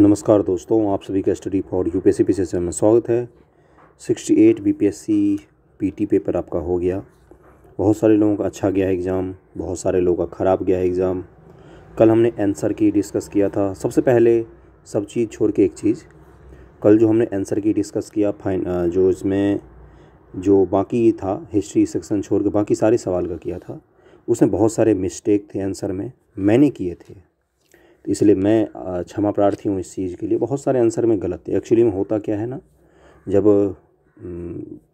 नमस्कार दोस्तों आप सभी का study for U P S में स्वागत है sixty eight B P S C P T paper आपका हो गया बहुत सारे लोगों का अच्छा गया है एग्ज़ाम बहुत सारे लोगों का ख़राब गया है एग्ज़ाम कल हमने आंसर की डिस्कस किया था सबसे पहले सब चीज़ छोड़ के एक चीज़ कल जो हमने आंसर की डिस्कस किया फाइन जो इसमें जो बाकी था हिस्ट्री सेक्शन छोड़ के बाकी सारे सवाल का किया था उसमें बहुत सारे मिस्टेक थे आंसर में मैंने किए थे इसलिए मैं क्षमा प्रार्थी हूँ इस चीज़ के लिए बहुत सारे आंसर में गलत थे एक्चुअली में होता क्या है ना जब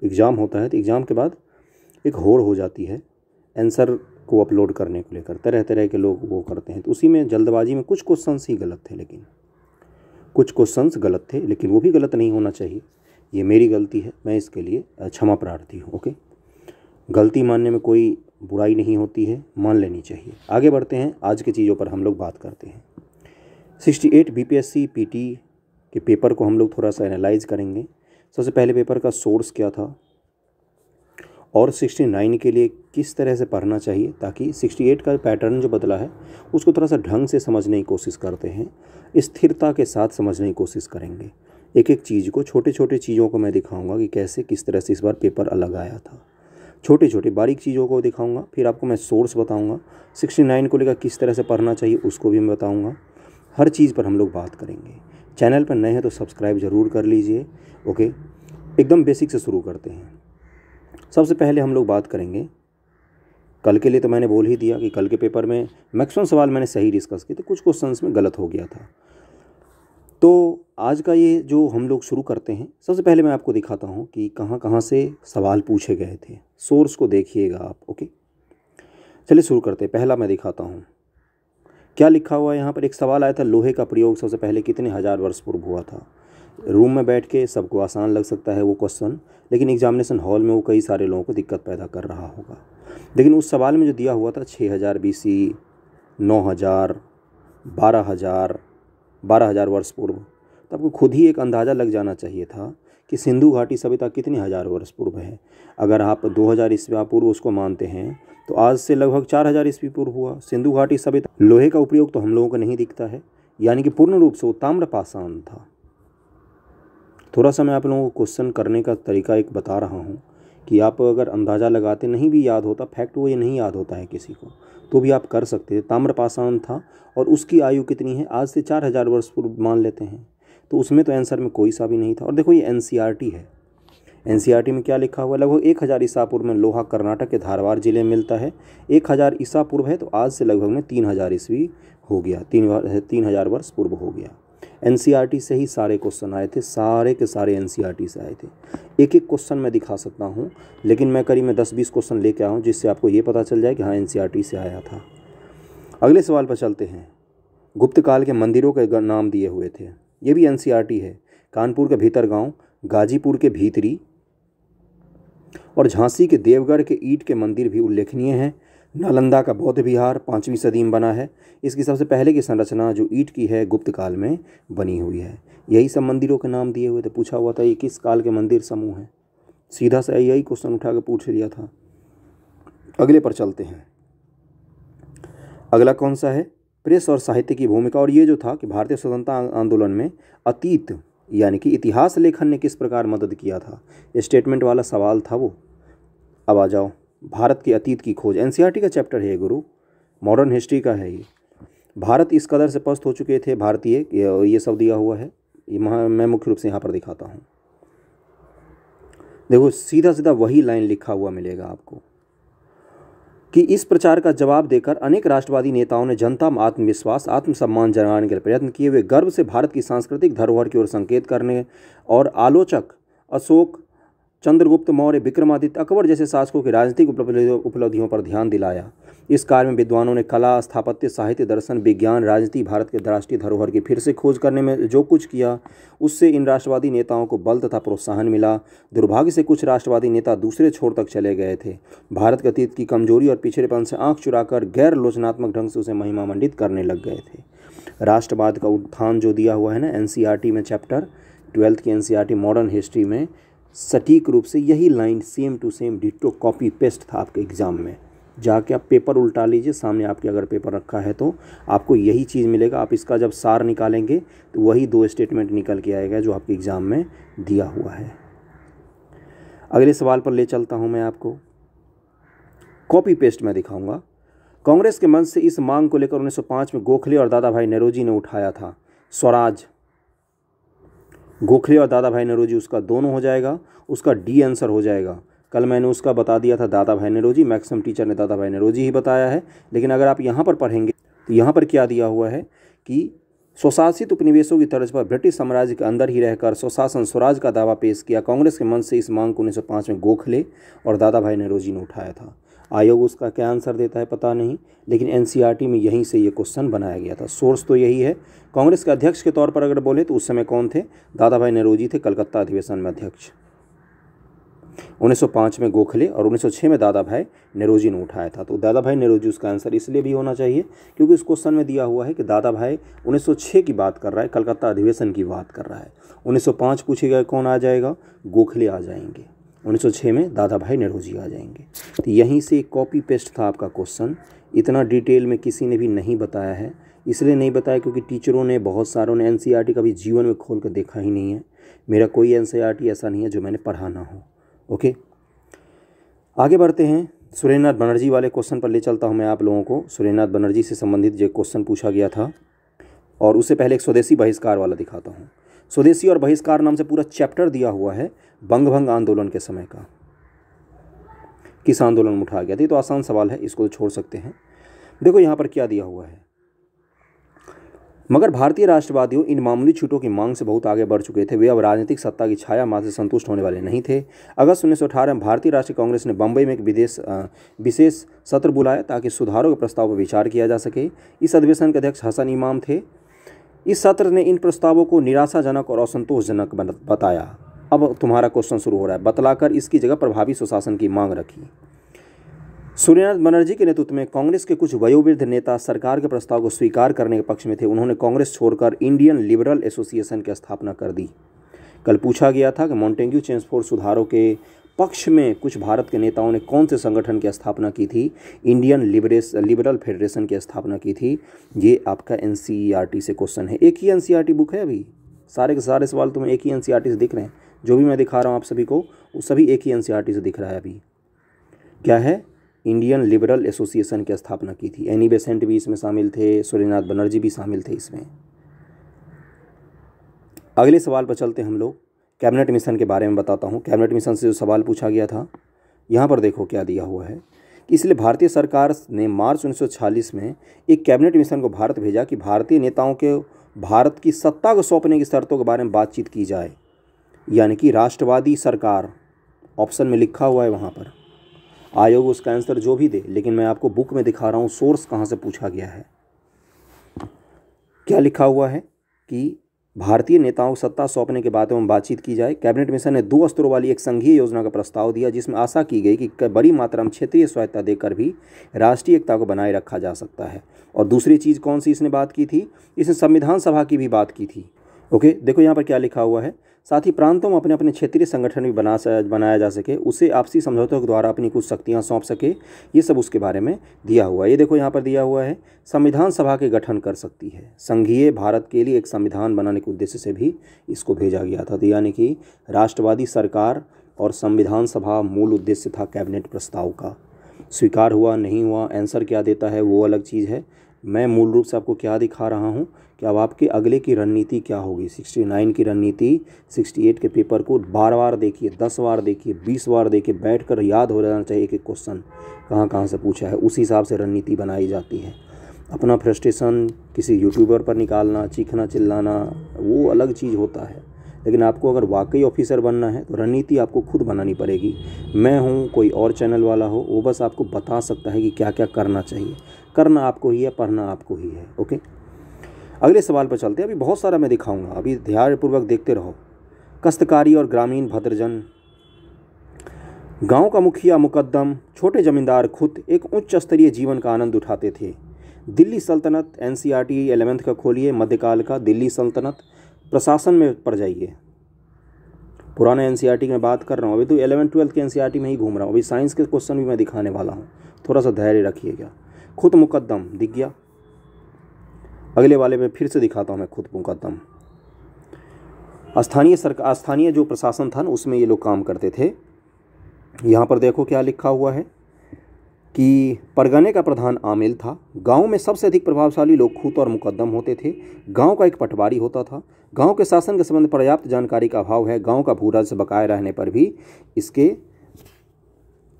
एग्ज़ाम होता है तो एग्ज़ाम के बाद एक होड़ हो जाती है आंसर को अपलोड करने को लेकर तरह तरह के लोग वो करते हैं तो उसी में जल्दबाजी में कुछ क्वेश्चंस ही गलत थे लेकिन कुछ क्वेश्चंस गलत थे लेकिन वो भी गलत नहीं होना चाहिए ये मेरी गलती है मैं इसके लिए क्षमा प्रार्थी हूँ ओके गलती मानने में कोई बुराई नहीं होती है मान लेनी चाहिए आगे बढ़ते हैं आज की चीज़ों पर हम लोग बात करते हैं sixty eight B P S C P T के पेपर को हम लोग थोड़ा सा एनालाइज करेंगे सबसे पहले पेपर का सोर्स क्या था और सिक्सटी नाइन के लिए किस तरह से पढ़ना चाहिए ताकि सिक्सटी एट का पैटर्न जो बदला है उसको थोड़ा सा ढंग से समझने की कोशिश करते हैं स्थिरता के साथ समझने की कोशिश करेंगे एक एक चीज़ को छोटे छोटे चीज़ों को मैं दिखाऊंगा कि कैसे किस तरह से इस बार पेपर अलग आया था छोटे छोटे बारीक चीज़ों को दिखाऊंगा फिर आपको मैं सोर्स बताऊंगा 69 को लेकर किस तरह से पढ़ना चाहिए उसको भी मैं बताऊंगा हर चीज़ पर हम लोग बात करेंगे चैनल पर नए हैं तो सब्सक्राइब ज़रूर कर लीजिए ओके एकदम बेसिक से शुरू करते हैं सबसे पहले हम लोग बात करेंगे कल के लिए तो मैंने बोल ही दिया कि कल के पेपर में मैक्सिमम सवाल मैंने सही डिस्कस किए तो कुछ क्वेश्चंस में गलत हो गया था तो आज का ये जो हम लोग शुरू करते हैं सबसे पहले मैं आपको दिखाता हूँ कि कहाँ कहाँ से सवाल पूछे गए थे सोर्स को देखिएगा आप ओके चलिए शुरू करते हैं पहला मैं दिखाता हूँ क्या लिखा हुआ है यहाँ पर एक सवाल आया था लोहे का प्रयोग सबसे पहले कितने हज़ार वर्ष पूर्व हुआ था रूम में बैठ के सबको आसान लग सकता है वो क्वेश्चन लेकिन एग्जामिनेशन हॉल में वो कई सारे लोगों को दिक्कत पैदा कर रहा होगा लेकिन उस सवाल में जो दिया हुआ था छः हज़ार बी सी नौ हज़ार बारह हज़ार बारह हज़ार वर्ष पूर्व तो आपको खुद ही एक अंदाज़ा लग जाना चाहिए था कि सिंधु घाटी सभ्यता कितने हज़ार वर्ष पूर्व है अगर आप दो हज़ार ईस्वी पूर्व उसको मानते हैं तो आज से लगभग चार हज़ार ईस्वी पूर्व हुआ सिंधु घाटी सभ्यता लोहे का उपयोग तो हम लोगों को नहीं दिखता है यानी कि पूर्ण रूप से वो ताम्रपाषाण था थोड़ा सा मैं आप लोगों को क्वेश्चन करने का तरीका एक बता रहा हूँ कि आप अगर अंदाज़ा लगाते नहीं भी याद होता फैक्ट वो ये नहीं याद होता है किसी को तो भी आप कर सकते थे ताम्रपाषाण था और उसकी आयु कितनी है आज से चार हज़ार वर्ष पूर्व मान लेते हैं तो उसमें तो आंसर में कोई सा भी नहीं था और देखो ये एन e है एन में क्या लिखा हुआ है लगभग एक हज़ार ईसा पूर्व में लोहा कर्नाटक के धारवाड़ जिले में मिलता है एक हज़ार ईसा पूर्व है तो आज से लगभग में तीन हज़ार ईस्वी हो गया तीन तीन हज़ार वर्ष पूर्व हो गया एन से ही सारे क्वेश्चन आए थे सारे के सारे एन से आए थे एक एक क्वेश्चन मैं दिखा सकता हूँ लेकिन मैं करीब मैं दस बीस क्वेश्चन लेके आऊँ जिससे आपको ये पता चल जाए कि हाँ एन से आया था अगले सवाल पर चलते हैं गुप्त काल के मंदिरों के नाम दिए हुए थे ये भी एन है कानपुर का भीतर गाँव गाजीपुर के भीतरी और झांसी के देवगढ़ के ईट के मंदिर भी उल्लेखनीय हैं नालंदा का बौद्ध विहार पाँचवीं सदी में बना है इसकी सबसे पहले की संरचना जो ईट की है गुप्त काल में बनी हुई है यही सब मंदिरों के नाम दिए हुए थे पूछा हुआ था ये किस काल के मंदिर समूह हैं सीधा सा यही क्वेश्चन उठा के पूछ लिया था अगले पर चलते हैं अगला कौन सा है प्रेस और साहित्य की भूमिका और ये जो था कि भारतीय स्वतंत्रता आंदोलन में अतीत यानी कि इतिहास लेखन ने किस प्रकार मदद किया था स्टेटमेंट वाला सवाल था वो अब आ जाओ भारत के अतीत की खोज एन का चैप्टर है गुरु मॉडर्न हिस्ट्री का है ये भारत इस कदर से पस्त हो चुके थे भारतीय ये सब दिया हुआ है ये मैं मुख्य रूप से यहाँ पर दिखाता हूँ देखो सीधा सीधा वही लाइन लिखा हुआ मिलेगा आपको कि इस प्रचार का जवाब देकर अनेक राष्ट्रवादी नेताओं ने जनता में आत्मविश्वास आत्मसम्मान जगाने के प्रयत्न किए हुए गर्व से भारत की सांस्कृतिक धरोहर की ओर संकेत करने और आलोचक अशोक चंद्रगुप्त मौर्य विक्रमादित्य अकबर जैसे शासकों की राजनीतिक उपलब्धियों पर ध्यान दिलाया इस कार्य में विद्वानों ने कला स्थापत्य साहित्य दर्शन विज्ञान राजनीति भारत के राष्ट्रीय धरोहर की फिर से खोज करने में जो कुछ किया उससे इन राष्ट्रवादी नेताओं को बल तथा प्रोत्साहन मिला दुर्भाग्य से कुछ राष्ट्रवादी नेता दूसरे छोर तक चले गए थे भारत के अतीत की कमजोरी और पिछड़ेपन से आंख चुरा गैर लोचनात्मक ढंग से उसे महिमामंडित करने लग गए थे राष्ट्रवाद का उत्थान जो दिया हुआ है ना एन में चैप्टर ट्वेल्थ की एन मॉडर्न हिस्ट्री में सटीक रूप से यही line same to same ditto copy paste था आपके एग्ज़ाम में जाके आप पेपर उल्टा लीजिए सामने आपके अगर पेपर रखा है तो आपको यही चीज़ मिलेगा आप इसका जब सार निकालेंगे तो वही दो स्टेटमेंट निकल के आएगा जो आपके एग्ज़ाम में दिया हुआ है अगले सवाल पर ले चलता हूँ मैं आपको कॉपी पेस्ट में दिखाऊँगा कांग्रेस के मंच से इस मांग को लेकर 1905 में गोखले और दादा भाई नेहरू जी ने उठाया था स्वराज गोखले और दादा भाई नरोजी उसका दोनों हो जाएगा उसका डी आंसर हो जाएगा कल मैंने उसका बता दिया था दादा भाई नरोजी मैक्सिमम टीचर ने दादा भाई नरोजी ही बताया है लेकिन अगर आप यहाँ पर पढ़ेंगे तो यहाँ पर क्या दिया हुआ है कि स्वशासित उपनिवेशों की तर्ज पर ब्रिटिश साम्राज्य के अंदर ही रहकर स्वशासन स्वराज का दावा पेश किया कांग्रेस के मन से इस मांग को उन्नीस में गोखले और दादा भाई नरोजी ने उठाया था आयोग उसका क्या आंसर देता है पता नहीं लेकिन एन में यहीं से ये क्वेश्चन बनाया गया था सोर्स तो यही है कांग्रेस के अध्यक्ष के तौर पर अगर बोले तो उस समय कौन थे दादा भाई नरोजी थे कलकत्ता अधिवेशन में अध्यक्ष 1905 में गोखले और 1906 में दादा भाई नेहरूजी ने उठाया था तो दादा भाई नेहरूजी उसका आंसर इसलिए भी होना चाहिए क्योंकि इस क्वेश्चन में दिया हुआ है कि दादा भाई 1906 की बात कर रहा है कलकत्ता अधिवेशन की बात कर रहा है 1905 पूछेगा कौन आ जाएगा गोखले आ जाएंगे 1906 में दादा भाई नेहरू जी आ जाएंगे तो यहीं से एक कॉपी पेस्ट था आपका क्वेश्चन इतना डिटेल में किसी ने भी नहीं बताया है इसलिए नहीं बताया क्योंकि टीचरों ने बहुत सारों ने एन e कभी जीवन में खोल कर देखा ही नहीं है मेरा कोई एन e ऐसा नहीं है जो मैंने पढ़ा ना हो ओके आगे बढ़ते हैं सुरेंद्रनाथ बनर्जी वाले क्वेश्चन पर ले चलता हूँ मैं आप लोगों को सुरेंद्रनाथ बनर्जी से संबंधित जो क्वेश्चन पूछा गया था और उससे पहले एक स्वदेशी बहिष्कार वाला दिखाता हूँ स्वदेशी और बहिष्कार नाम से पूरा चैप्टर दिया हुआ है बंग भंग आंदोलन के समय का किस आंदोलन में उठाया गया था तो, तो आसान सवाल है इसको तो छोड़ सकते हैं देखो यहाँ पर क्या दिया हुआ है मगर भारतीय राष्ट्रवादियों इन मामूली छूटों की मांग से बहुत आगे बढ़ चुके थे वे अब राजनीतिक सत्ता की छाया मात्र से संतुष्ट होने वाले नहीं थे अगस्त उन्नीस में भारतीय राष्ट्रीय कांग्रेस ने बम्बई में एक विदेश विशेष सत्र बुलाया ताकि सुधारों के प्रस्ताव पर विचार किया जा सके इस अधिवेशन के अध्यक्ष हसन इमाम थे इस सत्र ने इन प्रस्तावों को निराशाजनक और असंतोषजनक बताया अब तुम्हारा क्वेश्चन शुरू हो रहा है बतलाकर इसकी जगह प्रभावी सुशासन की मांग रखी सूर्यनाथ बनर्जी के नेतृत्व में कांग्रेस के कुछ वयोवृद्ध नेता सरकार के प्रस्ताव को स्वीकार करने के पक्ष में थे उन्होंने कांग्रेस छोड़कर इंडियन लिबरल एसोसिएशन की स्थापना कर दी कल पूछा गया था कि मॉन्टेंग्यू चेंज फोर सुधारों के पक्ष में कुछ भारत के नेताओं ने कौन से संगठन की स्थापना की थी इंडियन लिबरेस लिबरल फेडरेशन की स्थापना की थी ये आपका एन e से क्वेश्चन है एक ही एन बुक e है अभी सारे के सारे सवाल तुम्हें तो एक ही एन e से दिख रहे हैं जो भी मैं दिखा रहा हूँ आप सभी को वो सभी एक ही एन से दिख रहा है अभी क्या है इंडियन लिबरल एसोसिएशन की स्थापना की थी एनी बेसेंट भी इसमें शामिल थे सूर्यनाथ बनर्जी भी शामिल थे इसमें अगले सवाल पर चलते हम लोग कैबिनेट मिशन के बारे में बताता हूँ कैबिनेट मिशन से जो सवाल पूछा गया था यहाँ पर देखो क्या दिया हुआ है कि इसलिए भारतीय सरकार ने मार्च 1946 में एक कैबिनेट मिशन को भारत भेजा कि भारतीय नेताओं के भारत की सत्ता को सौंपने की शर्तों के बारे में बातचीत की जाए यानी कि राष्ट्रवादी सरकार ऑप्शन में लिखा हुआ है वहाँ पर आयोग उसका आंसर जो भी दे लेकिन मैं आपको बुक में दिखा रहा हूँ सोर्स कहाँ से पूछा गया है क्या लिखा हुआ है कि भारतीय नेताओं को सत्ता सौंपने के बाद में बातचीत की जाए कैबिनेट मिशन ने दो स्तरों वाली एक संघीय योजना का प्रस्ताव दिया जिसमें आशा की गई कि बड़ी मात्रा में क्षेत्रीय स्वायत्ता देकर भी राष्ट्रीय एकता को बनाए रखा जा सकता है और दूसरी चीज़ कौन सी इसने बात की थी इसने संविधान सभा की भी बात की थी ओके देखो यहाँ पर क्या लिखा हुआ है साथ ही प्रांतों में अपने अपने क्षेत्रीय संगठन भी बना बनाया जा सके उसे आपसी समझौतों के द्वारा अपनी कुछ शक्तियाँ सौंप सके ये सब उसके बारे में दिया हुआ है ये देखो यहाँ पर दिया हुआ है संविधान सभा के गठन कर सकती है संघीय भारत के लिए एक संविधान बनाने के उद्देश्य से भी इसको भेजा गया था तो यानी कि राष्ट्रवादी सरकार और संविधान सभा मूल उद्देश्य था कैबिनेट प्रस्ताव का स्वीकार हुआ नहीं हुआ आंसर क्या देता है वो अलग चीज़ है मैं मूल रूप से आपको क्या दिखा रहा हूँ कि अब आपकी अगले की रणनीति क्या होगी 69 की रणनीति 68 के पेपर को बार बार देखिए दस बार देखिए बीस बार देखिए बैठ कर याद हो जाना चाहिए कि क्वेश्चन कहाँ कहाँ से पूछा है उसी हिसाब से रणनीति बनाई जाती है अपना फ्रस्ट्रेशन किसी यूट्यूबर पर निकालना चीखना चिल्लाना वो अलग चीज़ होता है लेकिन आपको अगर वाकई ऑफिसर बनना है तो रणनीति आपको खुद बनानी पड़ेगी मैं हूँ कोई और चैनल वाला हो वो बस आपको बता सकता है कि क्या क्या करना चाहिए करना आपको ही है पढ़ना आपको ही है ओके अगले सवाल पर चलते हैं अभी बहुत सारा मैं दिखाऊंगा अभी ध्यानपूर्वक देखते रहो कस्तकारी और ग्रामीण भद्रजन गांव का मुखिया मुकदम छोटे जमींदार खुद एक उच्च स्तरीय जीवन का आनंद उठाते थे दिल्ली सल्तनत एन सी आर टी का खोलिए मध्यकाल का दिल्ली सल्तनत प्रशासन में पड़ जाइए पुराने एन सी आर टी में बात कर रहा हूँ अभी तो एलेवन ट्वेल्थ के एन सी आर टी में ही घूम रहा हूँ अभी साइंस के क्वेश्चन भी मैं दिखाने वाला हूँ थोड़ा सा धैर्य रखिएगा खुद मुकदम दिख गया अगले वाले में फिर से दिखाता हूँ मैं खुद मुकदम स्थानीय सरकार स्थानीय जो प्रशासन था ना उसमें ये लोग काम करते थे यहाँ पर देखो क्या लिखा हुआ है कि परगने का प्रधान आमिल था गांव में सबसे अधिक प्रभावशाली लोग खुद और मुकदम होते थे गांव का एक पटवारी होता था गांव के शासन के संबंध पर्याप्त जानकारी का अभाव है गांव का भूराज से बकाया रहने पर भी इसके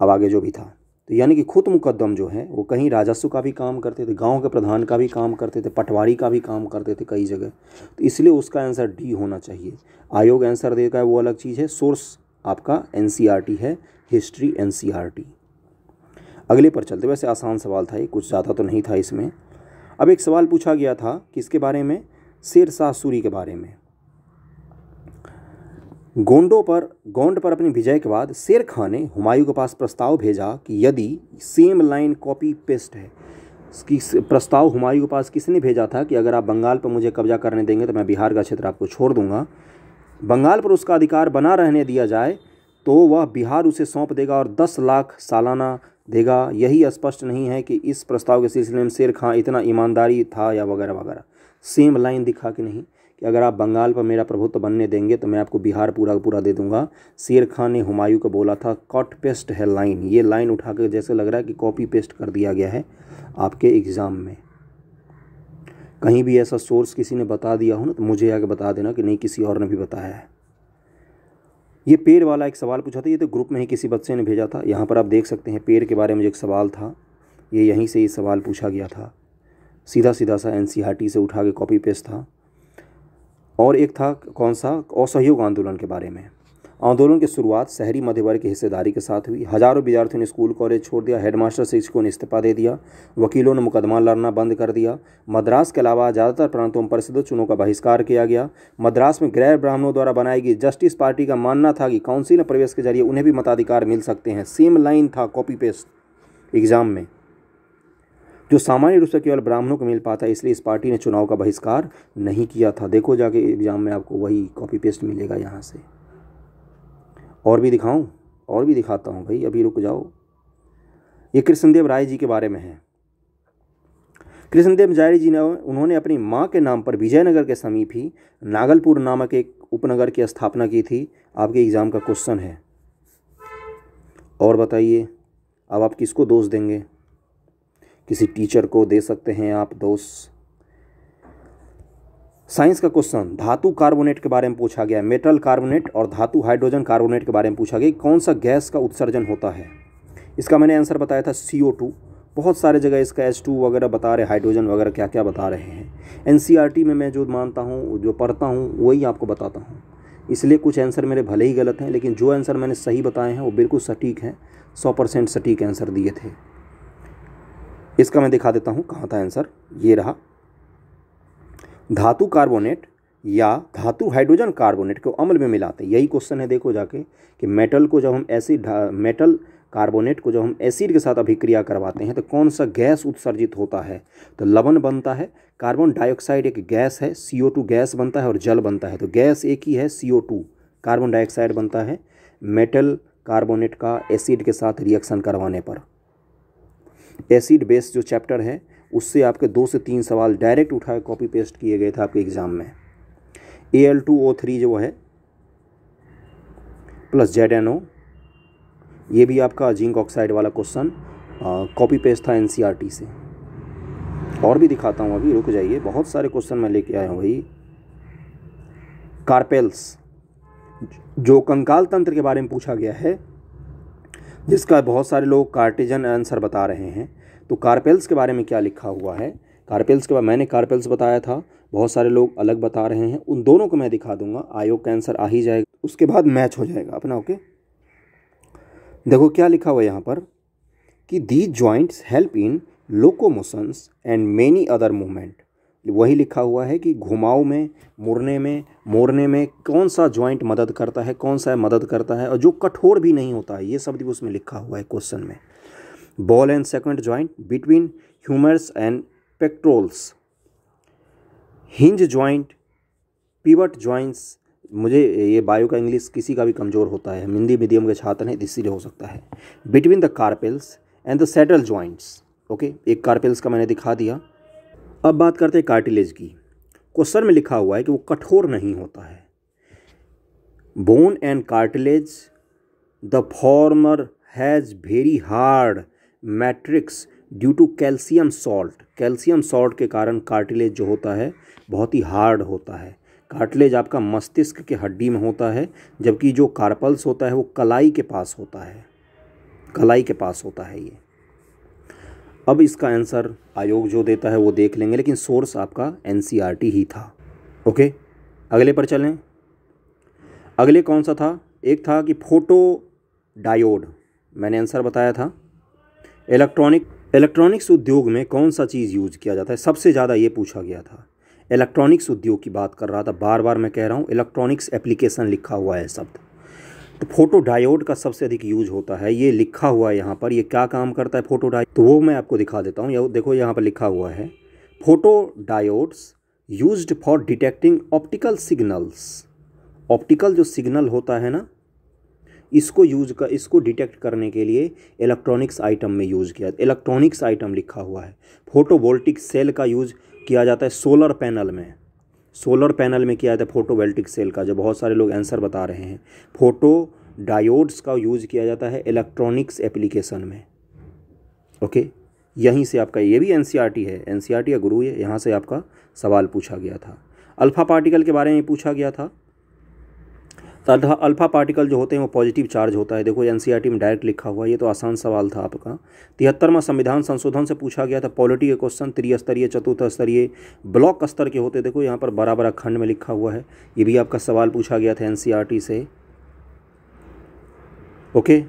अब आगे जो भी था तो यानी कि खुद मुकदम जो है वो कहीं राजस्व का भी काम करते थे गांव के प्रधान का भी काम करते थे पटवारी का भी काम करते थे कई जगह तो इसलिए उसका आंसर डी होना चाहिए आयोग आंसर देगा वो अलग चीज़ है सोर्स आपका एन e है हिस्ट्री एन e अगले पर चलते वैसे आसान सवाल था ये कुछ ज़्यादा तो नहीं था इसमें अब एक सवाल पूछा गया था किसके बारे में शेर शाह सूरी के बारे में गोंडों पर गोंड पर अपनी विजय के बाद शेर खां ने हुमायूं के पास प्रस्ताव भेजा कि यदि सेम लाइन कॉपी पेस्ट है कि प्रस्ताव हुमायूं के पास किसने भेजा था कि अगर आप बंगाल पर मुझे कब्जा करने देंगे तो मैं बिहार का क्षेत्र आपको छोड़ दूंगा बंगाल पर उसका अधिकार बना रहने दिया जाए तो वह बिहार उसे सौंप देगा और दस लाख सालाना देगा यही स्पष्ट नहीं है कि इस प्रस्ताव के सिलसिले में शेर खां इतना ईमानदारी था या वगैरह वगैरह सेम लाइन दिखा कि नहीं कि अगर आप बंगाल पर मेरा प्रभुत्व बनने देंगे तो मैं आपको बिहार पूरा पूरा दे दूंगा शेर खान ने हुमायूं को बोला था कॉट पेस्ट है लाइन ये लाइन उठा कर जैसे लग रहा है कि कॉपी पेस्ट कर दिया गया है आपके एग्ज़ाम में कहीं भी ऐसा सोर्स किसी ने बता दिया हो ना तो मुझे आगे बता देना कि नहीं किसी और ने भी बताया है ये पेड़ वाला एक सवाल पूछा था ये तो ग्रुप में ही किसी बच्चे ने भेजा था यहाँ पर आप देख सकते हैं पेड़ के बारे में जो एक सवाल था ये यहीं से ये सवाल पूछा गया था सीधा सीधा सा एन e से उठा के कॉपी पेस्ट था और एक था कौन सा असहयोग आंदोलन के बारे में आंदोलन की शुरुआत शहरी मध्यवर्ग की हिस्सेदारी के साथ हुई हजारों विद्यार्थियों ने स्कूल कॉलेज छोड़ दिया हेडमास्टर शिक्षकों ने इस्तीफा दे दिया वकीलों ने मुकदमा लड़ना बंद कर दिया मद्रास के अलावा ज़्यादातर प्रांतों में प्रसिद्ध चुनों का बहिष्कार किया गया मद्रास में गृह ब्राह्मणों द्वारा बनाई गई जस्टिस पार्टी का मानना था कि काउंसिल प्रवेश के जरिए उन्हें भी मताधिकार मिल सकते हैं सेम लाइन था कॉपी पेस्ट एग्ज़ाम में जो सामान्य रूप से केवल ब्राह्मणों को मिल पाता है इसलिए इस पार्टी ने चुनाव का बहिष्कार नहीं किया था देखो जाके एग्ज़ाम में आपको वही कॉपी पेस्ट मिलेगा यहाँ से और भी दिखाऊँ और भी दिखाता हूँ भाई अभी रुक जाओ ये कृष्णदेव राय जी के बारे में है कृष्णदेव जायरी जी ने उन्होंने अपनी माँ के नाम पर विजयनगर के समीप ही नागलपुर नामक एक उपनगर की स्थापना की थी आपके एग्ज़ाम का क्वेश्चन है और बताइए अब आप किसको दोष देंगे किसी टीचर को दे सकते हैं आप दोस्त साइंस का क्वेश्चन धातु कार्बोनेट के बारे में पूछा गया मेटल कार्बोनेट और धातु हाइड्रोजन कार्बोनेट के बारे में पूछा गया कौन सा गैस का उत्सर्जन होता है इसका मैंने आंसर बताया था सी बहुत सारे जगह इसका एच टू वगैरह बता रहे हाइड्रोजन वगैरह क्या क्या बता रहे हैं एन e में मैं जो मानता हूँ जो पढ़ता हूँ वही आपको बताता हूँ इसलिए कुछ आंसर मेरे भले ही गलत हैं लेकिन जो आंसर मैंने सही बताए हैं वो बिल्कुल सटीक हैं सौ परसेंट सटीक आंसर दिए थे इसका मैं दिखा देता हूँ कहाँ था आंसर ये रहा धातु कार्बोनेट या धातु हाइड्रोजन कार्बोनेट को अम्ल में मिलाते हैं यही क्वेश्चन है देखो जाके कि मेटल को जब हम एसिड मेटल कार्बोनेट को जब हम एसिड के साथ अभिक्रिया करवाते हैं तो कौन सा गैस उत्सर्जित होता है तो लवण बनता है कार्बन डाइऑक्साइड एक गैस है सी गैस बनता है और जल बनता है तो गैस एक ही है सी कार्बन डाइऑक्साइड बनता है मेटल कार्बोनेट का एसिड के साथ रिएक्शन करवाने पर एसिड बेस जो चैप्टर है उससे आपके दो से तीन सवाल डायरेक्ट उठाए कॉपी पेस्ट किए गए थे आपके एग्ज़ाम में A L two O three जो है प्लस जेड एन ओ ये भी आपका जिंक ऑक्साइड वाला क्वेश्चन कॉपी पेस्ट था एन सी आर टी से और भी दिखाता हूँ अभी रुक जाइए बहुत सारे क्वेश्चन मैं लेके आया हूँ भाई कार्पेल्स जो कंकाल तंत्र के बारे में पूछा गया है जिसका बहुत सारे लोग कार्टिजन आंसर बता रहे हैं तो कार्पेल्स के बारे में क्या लिखा हुआ है कारपेल्स के बाद मैंने कार्पेल्स बताया था बहुत सारे लोग अलग बता रहे हैं उन दोनों को मैं दिखा दूंगा आयोग का आंसर आ ही जाएगा उसके बाद मैच हो जाएगा अपना ओके देखो क्या लिखा हुआ यहाँ पर कि the joints help in locomotions and many other movement वही लिखा हुआ है कि घुमाव में मुड़ने में मोड़ने में कौन सा जॉइंट मदद करता है कौन सा मदद करता है और जो कठोर भी नहीं होता है ये शब्द भी उसमें लिखा हुआ है क्वेश्चन में ball and second joint between humerus and pectorals hinge joint pivot joints मुझे ये बायो का इंग्लिश किसी का भी कमज़ोर होता है हिंदी मीडियम के छात्र हैं तो इसीलिए हो सकता है between the carpels and the settle joints okay एक कारपेल्स का मैंने दिखा दिया अब बात करते हैं कार्टिलेज की क्वेश्चन में लिखा हुआ है कि वो कठोर नहीं होता है bone and cartilage the former has very hard matrix due to calcium salt calcium salt के कारण कार्टिलेज जो होता है बहुत ही हार्ड होता है कार्टिलेज आपका मस्तिष्क के हड्डी में होता है जबकि जो कार्पल्स होता है वो कलाई के पास होता है कलाई के पास होता है ये अब इसका आंसर आयोग जो देता है वो देख लेंगे लेकिन सोर्स आपका एन e ही था ओके अगले पर चलें अगले कौन सा था एक था कि फोटो डायोड मैंने आंसर बताया था इलेक्ट्रॉनिक इलेक्ट्रॉनिक्स उद्योग में कौन सा चीज़ यूज किया जाता है सबसे ज़्यादा ये पूछा गया था इलेक्ट्रॉनिक्स उद्योग की बात कर रहा था बार बार मैं कह रहा हूँ इलेक्ट्रॉनिक्स एप्लीकेशन लिखा हुआ है शब्द तो फोटो डायोड का सबसे अधिक यूज होता है ये लिखा हुआ है यहाँ पर ये क्या काम करता है फोटो डायोड तो वो मैं आपको दिखा देता हूँ देखो यहाँ पर लिखा हुआ है photo diodes use for detecting optical signals optical जो सिग्नल होता है ना इसको यूज कर इसको डिटेक्ट करने के लिए इलेक्ट्रॉनिक्स आइटम में यूज़ किया इलेक्ट्रॉनिक्स आइटम लिखा हुआ है फोटोवोल्टिक सेल का यूज किया जाता है सोलर पैनल में सोलर पैनल में किया जाता है फोटो सेल का जो बहुत सारे लोग आंसर बता रहे हैं फोटो डायोड्स का यूज़ किया जाता है इलेक्ट्रॉनिक्स एप्लीकेशन में ओके यहीं से आपका ये भी एन है एन या गुरु ये यहाँ से आपका सवाल पूछा गया था अल्फ़ा पार्टिकल के बारे में पूछा गया था तो अल्फ़ा पार्टिकल जो होते हैं वो पॉजिटिव चार्ज होता है देखो एन में डायरेक्ट लिखा हुआ ये तो आसान सवाल था आपका तिहत्तरवा संविधान संशोधन से पूछा गया था पॉलिटी के क्वेश्चन त्रिस्तरीय चतुर्थ स्तरीय ब्लॉक स्तर के होते देखो यहाँ पर बराबर खंड में लिखा हुआ है ये भी आपका सवाल पूछा गया था एन से ओके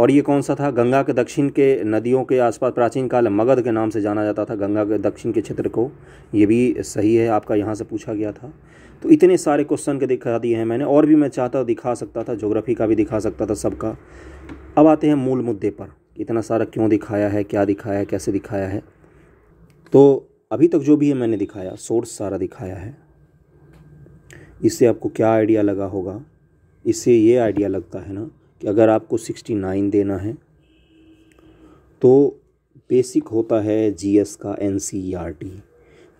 और ये कौन सा था गंगा के दक्षिण के नदियों के आसपास प्राचीन काल मगध के नाम से जाना जाता था गंगा के दक्षिण के क्षेत्र को ये भी सही है आपका यहाँ से पूछा गया था तो इतने सारे क्वेश्चन के दिखा दिए हैं मैंने और भी मैं चाहता दिखा सकता था ज्योग्राफी का भी दिखा सकता था सबका अब आते हैं मूल मुद्दे पर इतना सारा क्यों दिखाया है क्या दिखाया है कैसे दिखाया है तो अभी तक जो भी है मैंने दिखाया सोर्स सारा दिखाया है इससे आपको क्या आइडिया लगा होगा इससे ये आइडिया लगता है ना कि अगर आपको 69 देना है तो बेसिक होता है जीएस का एनसीईआरटी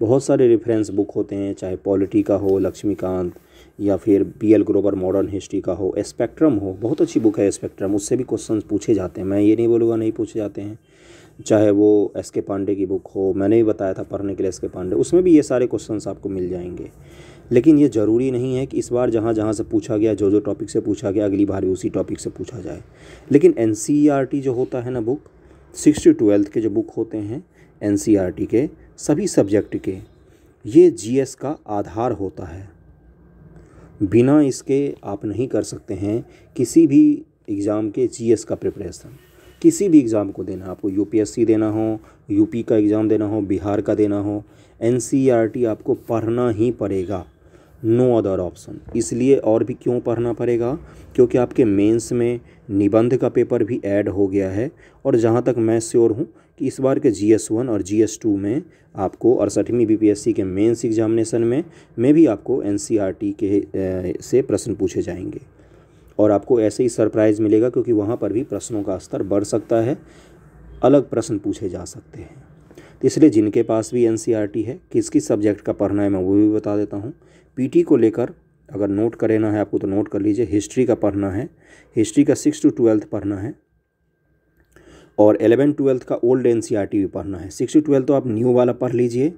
बहुत सारे रेफरेंस बुक होते हैं चाहे पॉलिटी का हो लक्ष्मीकांत या फिर B L Grover modern history का हो स्पेक्ट्रम हो बहुत अच्छी बुक है स्पेक्ट्रम उससे भी क्वेश्चन पूछे जाते हैं मैं ये नहीं बोलूँगा नहीं पूछे जाते हैं चाहे वो एस के पांडे की बुक हो मैंने भी बताया था पढ़ने के लिए एस के पांडे उसमें भी ये सारे क्वेश्चन आपको मिल जाएंगे लेकिन ये ज़रूरी नहीं है कि इस बार जहाँ जहाँ से पूछा गया जो जो टॉपिक से पूछा गया अगली बार भी उसी टॉपिक से पूछा जाए लेकिन एन e जो होता है ना बुक सिक्स टू ट्वेल्थ के जो बुक होते हैं एन e के सभी सब्जेक्ट के ये जीएस का आधार होता है बिना इसके आप नहीं कर सकते हैं किसी भी एग्ज़ाम के जीएस का प्रिपरेशन किसी भी एग्ज़ाम को देना आपको यूपीएससी देना हो यूपी का एग्ज़ाम देना हो बिहार का देना हो एनसीईआरटी आपको पढ़ना ही पड़ेगा नो अदर ऑप्शन इसलिए और भी क्यों पढ़ना पड़ेगा क्योंकि आपके मेंस में निबंध का पेपर भी ऐड हो गया है और जहाँ तक मैं श्योर हूँ कि इस बार के जी एस वन और जी एस टू में आपको अड़सठवीं बी पी एस सी के मेन्स एग्जामिनेशन में में भी आपको एन सी आर टी के से प्रश्न पूछे जाएंगे और आपको ऐसे ही सरप्राइज़ मिलेगा क्योंकि वहाँ पर भी प्रश्नों का स्तर बढ़ सकता है अलग प्रश्न पूछे जा सकते हैं तो इसलिए जिनके पास भी एन e है किस किस सब्जेक्ट का पढ़ना है मैं वो भी बता देता हूँ टी को लेकर अगर नोट करना है आपको तो नोट कर लीजिए हिस्ट्री का पढ़ना है हिस्ट्री का सिक्स टू ट्वेल्थ पढ़ना है और एलेवन ट्वेल्थ का ओल्ड एन भी पढ़ना है सिक्स टू ट्वेल्थ तो आप न्यू वाला पढ़ लीजिए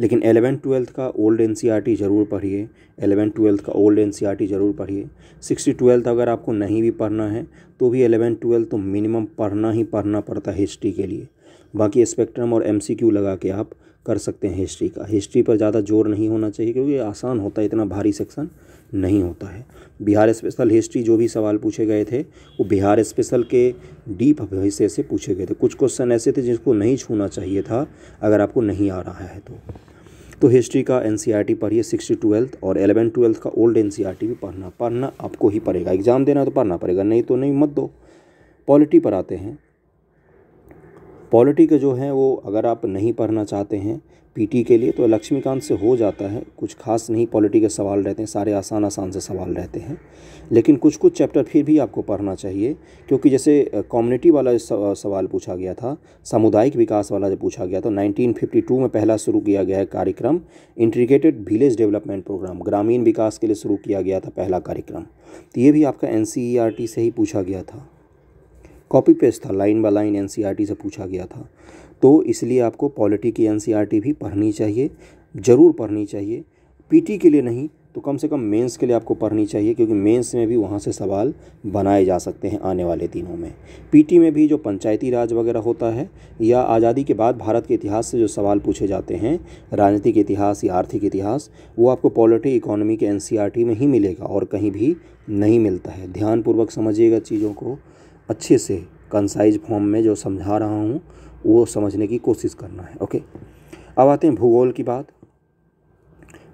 लेकिन एलेवन ट्वेल्थ का ओल्ड एन ज़रूर पढ़िए एलेवन ट्वेल्थ का ओल्ड एन ज़रूर पढ़िए सिक्स टू ट्वेल्थ अगर आपको नहीं भी पढ़ना है तो भी एलेवन ट्वेल्थ तो मिनिमम पढ़ना ही पढ़ना पड़ता है हिस्ट्री के लिए बाकी स्पेक्ट्रम और एम लगा के आप कर सकते हैं हिस्ट्री का हिस्ट्री पर ज़्यादा जोर नहीं होना चाहिए क्योंकि आसान होता है इतना भारी सेक्शन नहीं होता है बिहार स्पेशल हिस्ट्री जो भी सवाल पूछे गए थे वो बिहार स्पेशल के डीप हिस्से से पूछे गए थे कुछ क्वेश्चन ऐसे थे जिसको नहीं छूना चाहिए था अगर आपको नहीं आ रहा है तो तो हिस्ट्री का एन e पढ़िए सिक्सटी ट्वेल्थ और एलेवन ट्वेल्थ का ओल्ड एन e भी पढ़ना पढ़ना आपको ही पड़ेगा एग्ज़ाम देना तो पढ़ना पड़ेगा नहीं तो नहीं मत दो पॉलिटी पर आते हैं पॉलिटी के जो हैं वो अगर आप नहीं पढ़ना चाहते हैं पीटी के लिए तो लक्ष्मीकांत से हो जाता है कुछ खास नहीं पॉलिटी के सवाल रहते हैं सारे आसान आसान से सवाल रहते हैं लेकिन कुछ कुछ चैप्टर फिर भी आपको पढ़ना चाहिए क्योंकि जैसे कम्युनिटी वाला सवाल पूछा गया था सामुदायिक विकास वाला जो पूछा गया था तो 1952 में पहला शुरू किया गया है कार्यक्रम इंटीग्रेटेड विलेज डेवलपमेंट प्रोग्राम ग्रामीण विकास के लिए शुरू किया गया था पहला कार्यक्रम तो ये भी आपका एन से ही पूछा गया था कॉपी पेस्ट था लाइन बाय लाइन एन से पूछा गया था तो इसलिए आपको पॉलिटी की एन e भी पढ़नी चाहिए ज़रूर पढ़नी चाहिए पीटी के लिए नहीं तो कम से कम मेंस के लिए आपको पढ़नी चाहिए क्योंकि मेंस में भी वहाँ से सवाल बनाए जा सकते हैं आने वाले दिनों में पीटी में भी जो पंचायती राज वगैरह होता है या आज़ादी के बाद भारत के इतिहास से जो सवाल पूछे जाते हैं राजनीतिक इतिहास या आर्थिक इतिहास वो आपको पॉलिटी इकोनॉमी के एन e में ही मिलेगा और कहीं भी नहीं मिलता है ध्यानपूर्वक समझिएगा चीज़ों को अच्छे से कंसाइज फॉर्म में जो समझा रहा हूँ वो समझने की कोशिश करना है ओके अब आते हैं भूगोल की बात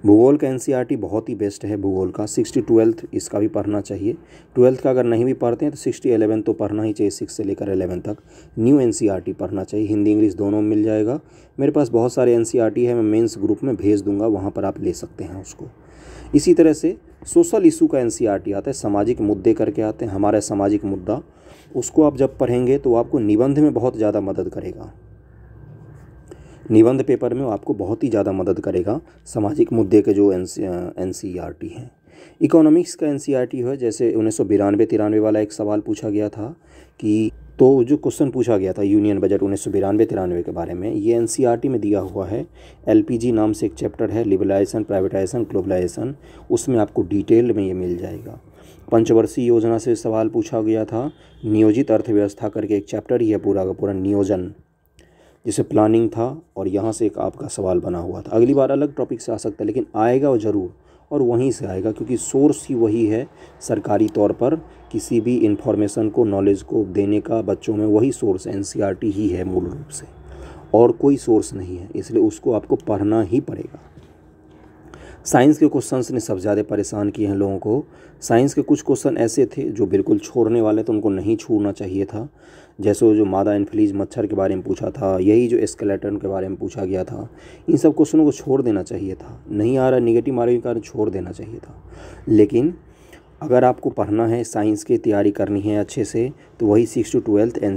भूगोल का एन e बहुत ही बेस्ट है भूगोल का सिक्सटी ट्वेल्थ इसका भी पढ़ना चाहिए ट्वेल्थ का अगर नहीं भी पढ़ते हैं तो सिक्सटी एलेवन तो पढ़ना ही चाहिए सिक्स से लेकर एलेवन तक न्यू एन e पढ़ना चाहिए हिंदी इंग्लिश दोनों मिल जाएगा मेरे पास बहुत सारे एन e है मैं मेन्स ग्रुप में भेज दूंगा वहाँ पर आप ले सकते हैं उसको इसी तरह से सोशल इशू का एन आता है सामाजिक मुद्दे करके आते हैं हमारा सामाजिक मुद्दा उसको आप जब पढ़ेंगे तो आपको निबंध में बहुत ज़्यादा मदद करेगा निबंध पेपर में आपको बहुत ही ज़्यादा मदद करेगा सामाजिक मुद्दे के जो एन सी हैं इकोनॉमिक्स का एन सी है जैसे उन्नीस सौ बिरानवे तिरानवे वाला एक सवाल पूछा गया था कि तो जो क्वेश्चन पूछा गया था यूनियन बजट उन्नीस सौ बिरानवे तिरानवे के बारे में ये एन में दिया हुआ है एल नाम से एक चैप्टर है लिबलाइजेशन प्राइवेटाइजेशन ग्लोबलाइजेशन उसमें आपको डिटेल में ये मिल जाएगा पंचवर्षीय योजना से सवाल पूछा गया था नियोजित अर्थव्यवस्था करके एक चैप्टर ही है पूरा का पूरा नियोजन जिसे प्लानिंग था और यहाँ से एक आपका सवाल बना हुआ था अगली बार अलग टॉपिक से आ सकता है लेकिन आएगा वो ज़रूर और वहीं से आएगा क्योंकि सोर्स ही वही है सरकारी तौर पर किसी भी इंफॉर्मेशन को नॉलेज को देने का बच्चों में वही सोर्स एन ही है मूल रूप से और कोई सोर्स नहीं है इसलिए उसको आपको पढ़ना ही पड़ेगा साइंस के क्वेश्चंस ने सब ज़्यादा परेशान किए हैं लोगों को साइंस के कुछ क्वेश्चन ऐसे थे जो बिल्कुल छोड़ने वाले तो उनको नहीं छोड़ना चाहिए था जैसे जो मादा इन्फ्लीज मच्छर के बारे में पूछा था यही जो स्केलेटन के बारे में पूछा गया था इन सब क्वेश्चनों को छोड़ देना चाहिए था नहीं आ रहा निगेटिव मार्ग के कारण छोड़ देना चाहिए था लेकिन अगर आपको पढ़ना है साइंस की तैयारी करनी है अच्छे से तो वही सिक्स टू ट्वेल्थ एन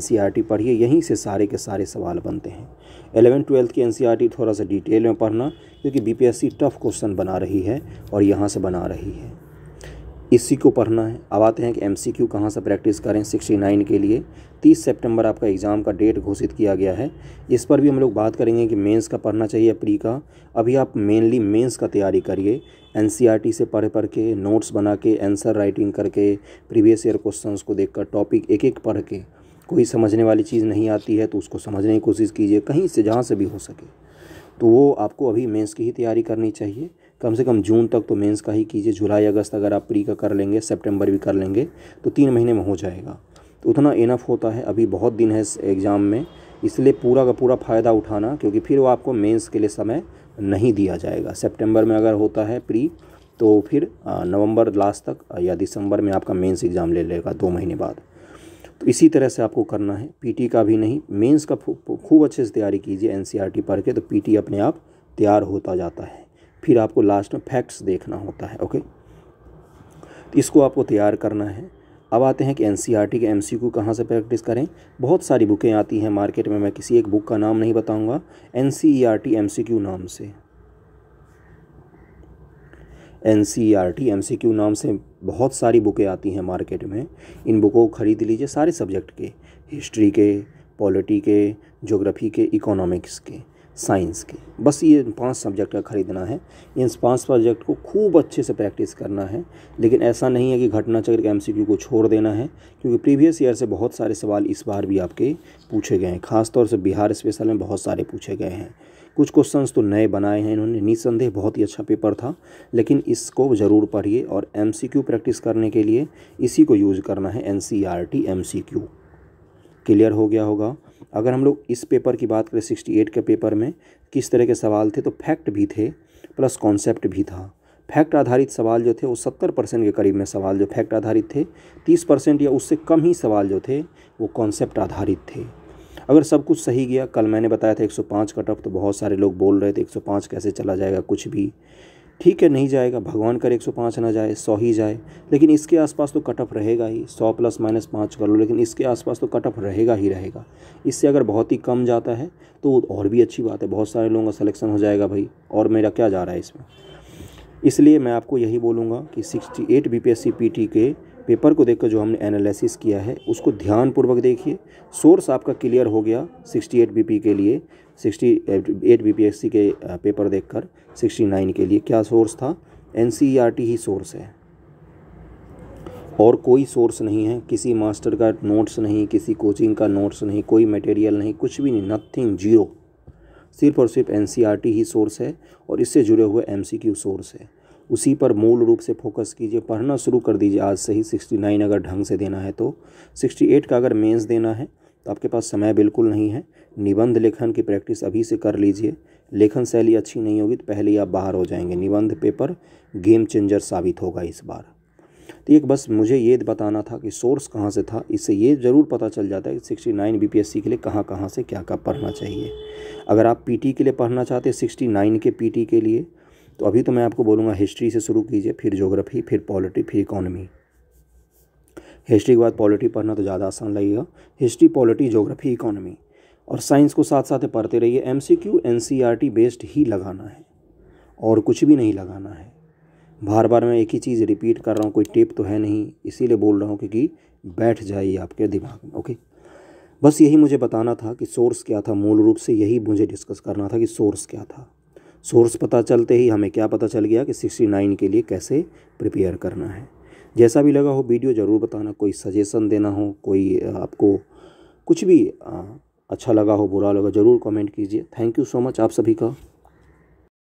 पढ़िए यहीं से सारे के सारे सवाल बनते हैं एलेवन ट्वेल्थ की एन e थोड़ा सा डिटेल में पढ़ना क्योंकि बीपीएससी टफ़ क्वेश्चन बना रही है और यहाँ से बना रही है इसी को पढ़ना है अब आते हैं कि एम सी क्यू कहाँ से प्रैक्टिस करें नाइन के लिए तीस सितंबर आपका एग्ज़ाम का डेट घोषित किया गया है इस पर भी हम लोग बात करेंगे कि मेंस का पढ़ना चाहिए प्री का अभी आप मेनली मेंस का तैयारी करिए एन e से पढ़ पढ़ के नोट्स बना के आंसर राइटिंग करके प्रीवियस ईयर क्वेश्चंस को देखकर टॉपिक एक एक पढ़ के कोई समझने वाली चीज़ नहीं आती है तो उसको समझने की कोशिश कीजिए कहीं से जहाँ से भी हो सके तो वो आपको अभी मेंस की ही तैयारी करनी चाहिए कम से कम जून तक तो मेंस का ही कीजिए जुलाई अगस्त अगर आप प्री का कर लेंगे सितंबर भी कर लेंगे तो तीन महीने में हो जाएगा तो उतना इनफ होता है अभी बहुत दिन है इस एग्ज़ाम में इसलिए पूरा का पूरा फ़ायदा उठाना क्योंकि फिर वो आपको मेंस के लिए समय नहीं दिया जाएगा सितंबर में अगर होता है प्री तो फिर नवंबर लास्ट तक या दिसंबर में आपका मेंस एग्ज़ाम ले लेगा दो महीने बाद तो इसी तरह से आपको करना है पीटी का भी नहीं मेंस का खूब अच्छे से तैयारी कीजिए एनसीईआरटी e पढ़ के तो पीटी अपने आप तैयार होता जाता है फिर आपको लास्ट में फैक्ट्स देखना होता है ओके तो इसको आपको तैयार करना है अब आते हैं कि एन e के एम सी कहाँ से प्रैक्टिस करें बहुत सारी बुकें आती हैं मार्केट में मैं किसी एक बुक का नाम नहीं बताऊँगा एन सी e नाम से N C R T M C Q नाम से बहुत सारी बुकें आती हैं मार्केट में इन बुकों को ख़रीद लीजिए सारे सब्जेक्ट के हिस्ट्री के पॉलिटी के जोग्राफ़ी के इकोनॉमिक्स के साइंस के बस ये पांच सब्जेक्ट का ख़रीदना है इन पांच सब्जेक्ट को खूब अच्छे से प्रैक्टिस करना है लेकिन ऐसा नहीं है कि घटना चक्र के एम सी क्यू को छोड़ देना है क्योंकि प्रीवियस ईयर से बहुत सारे सवाल इस बार भी आपके पूछे गए हैं खासतौर से बिहार स्पेशल में बहुत सारे पूछे गए हैं कुछ क्वेश्चंस तो नए बनाए हैं इन्होंने निसंदेह बहुत ही अच्छा पेपर था लेकिन इसको ज़रूर पढ़िए और एम प्रैक्टिस करने के लिए इसी को यूज़ करना है एन सी क्लियर हो गया होगा अगर हम लोग इस पेपर की बात करें सिक्सटी एट के पेपर में किस तरह के सवाल थे तो फैक्ट भी थे प्लस कॉन्सेप्ट भी था फैक्ट आधारित सवाल जो थे वो सत्तर परसेंट के करीब में सवाल जो फैक्ट आधारित थे तीस परसेंट या उससे कम ही सवाल जो थे वो कॉन्सेप्ट आधारित थे अगर सब कुछ सही गया कल मैंने बताया था 105 पाँच टफ तो बहुत सारे लोग बोल रहे थे 105 कैसे चला जाएगा कुछ भी ठीक है नहीं जाएगा भगवान सौ 105 ना जाए 100 ही जाए लेकिन इसके आसपास तो कट ऑफ रहेगा ही 100 प्लस माइनस पाँच कर लो लेकिन इसके आसपास तो कट ऑफ रहेगा ही रहेगा इससे अगर बहुत ही कम जाता है तो और भी अच्छी बात है बहुत सारे लोगों का सलेक्शन हो जाएगा भाई और मेरा क्या जा रहा है इसमें इसलिए मैं आपको यही बोलूँगा कि सिक्सटी एट बी पी के पेपर को देखकर जो हमने एनालिसिस किया है उसको ध्यानपूर्वक देखिए सोर्स आपका क्लियर हो गया 68 बीपी के लिए 68 बीपीएससी के पेपर देखकर 69 के लिए क्या सोर्स था एनसीईआरटी e ही सोर्स है और कोई सोर्स नहीं है किसी मास्टर का नोट्स नहीं किसी कोचिंग का नोट्स नहीं कोई मटेरियल नहीं कुछ भी नहीं नथिंग जीरो सिर्फ और सिर्फ एन e ही सोर्स है और इससे जुड़े हुए एम सोर्स है उसी पर मूल रूप से फोकस कीजिए पढ़ना शुरू कर दीजिए आज से ही सिक्सटी नाइन अगर ढंग से देना है तो सिक्सटी एट का अगर मेंस देना है तो आपके पास समय बिल्कुल नहीं है निबंध लेखन की प्रैक्टिस अभी से कर लीजिए लेखन शैली अच्छी नहीं होगी तो पहले ही आप बाहर हो जाएंगे निबंध पेपर गेम चेंजर साबित होगा इस बार तो एक बस मुझे ये बताना था कि सोर्स कहाँ से था इससे ये ज़रूर पता चल जाता है कि सिक्सटी नाइन बी के लिए कहाँ कहाँ से क्या क्या पढ़ना चाहिए अगर आप पीटी के लिए पढ़ना चाहते हैं सिक्सटी नाइन के पीटी के लिए तो अभी तो मैं आपको बोलूँगा हिस्ट्री से शुरू कीजिए फिर जोग्राफी फिर पॉलिटी फिर इकोनॉमी हिस्ट्री के बाद पॉलिटी पढ़ना तो ज़्यादा आसान लगेगा हिस्ट्री पॉलिटी जोग्राफी इकोनॉमी और साइंस को साथ साथ पढ़ते रहिए M C Q N C R T based ही लगाना है और कुछ भी नहीं लगाना है बार बार मैं एक ही चीज़ रिपीट कर रहा हूँ कोई टिप तो है नहीं इसीलिए बोल रहा हूँ क्योंकि बैठ जाइए आपके दिमाग में ओके बस यही मुझे बताना था कि सोर्स क्या था मूल रूप से यही मुझे डिस्कस करना था कि सोर्स क्या था सोर्स पता चलते ही हमें क्या पता चल गया कि 69 के लिए कैसे प्रिपेयर करना है जैसा भी लगा हो वीडियो ज़रूर बताना कोई सजेशन देना हो कोई आपको कुछ भी अच्छा लगा हो बुरा लगा ज़रूर कमेंट कीजिए थैंक यू सो मच आप सभी का